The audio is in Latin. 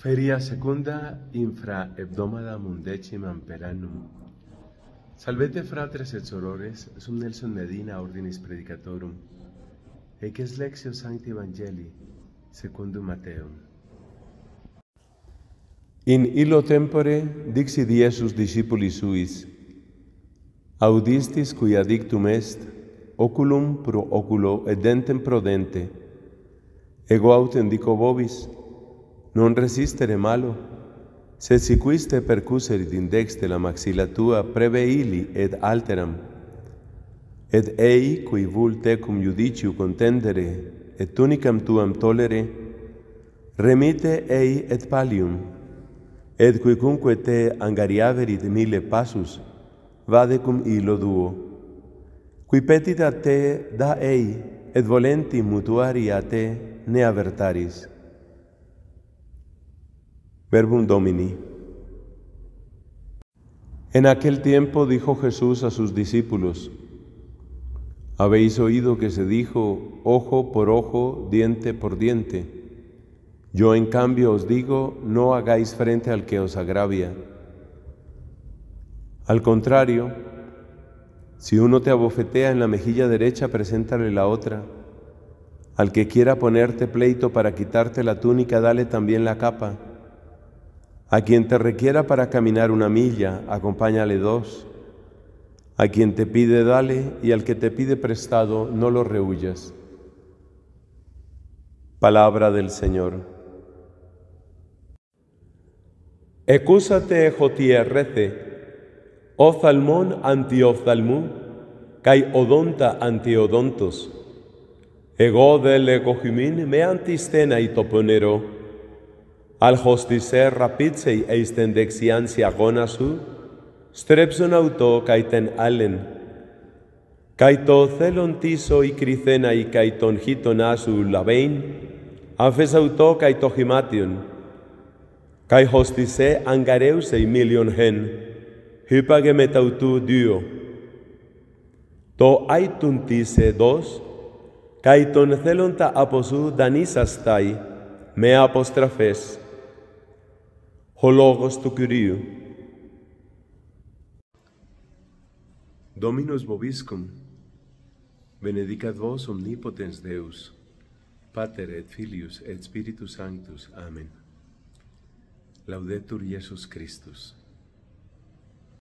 Feria secunda infra hebdomada mundecim amperanum. Salvete fratres et sorores, sum Nelson Medina ordinis predicatorum, ec es lexio sancti evangelii, secundum Mateum. In illo tempore dixi Diesus discipuli suis, audistis cui dictum est, oculum pro oculo et dentem pro dente, ego autem dico vobis, non resistere malo, se si quiste in dexte la maxilla tua preveili et alteram, et ei qui vul tecum judicium contendere et tunicam tuam tolere, remite ei et palium, et quicunque te angariaverit mille passus, vade cum illo duo. Qui petita te da ei, et volenti mutuari a te, ne avertaris. Verbum Domini. En aquel tiempo dijo Jesús a sus discípulos, habéis oído que se dijo ojo por ojo, diente por diente. Yo en cambio os digo, no hagáis frente al que os agravia. Al contrario, si uno te abofetea en la mejilla derecha, preséntale la otra. Al que quiera ponerte pleito para quitarte la túnica, dale también la capa. A quien te requiera para caminar una milla, acompáñale dos. A quien te pide, dale, y al que te pide prestado, no lo rehuyas. Palabra del Señor. Ecúsate ejotiarrece, ozalmón oh antiozalmú, cai odonta antiodontos. Ego del ecojimín me antistena y toponero αλχοστισέρ ραπίτσε εις την δεξιάν σι αγώνα σου, στρέψον αυτό καί τεν άλλεν. Καί το θέλον τίσο η η καί τον χίτονά σου λαβέιν, αφες αυτό καί το χυμάτιον. Καί χωστισέ η μίλιον χέν, χύπαγε με ουτού δύο. Το αίτουν τίσε δος, καί τον θέλοντα από σου δανείσασταί, με αποστραφές ο λόγος του Κυρίου. Dominus vobiscum, benedicat vos omnipotens Deus, Pater et Filius et Spiritus Sanctus. Amen. Laudetur Jesus Christus.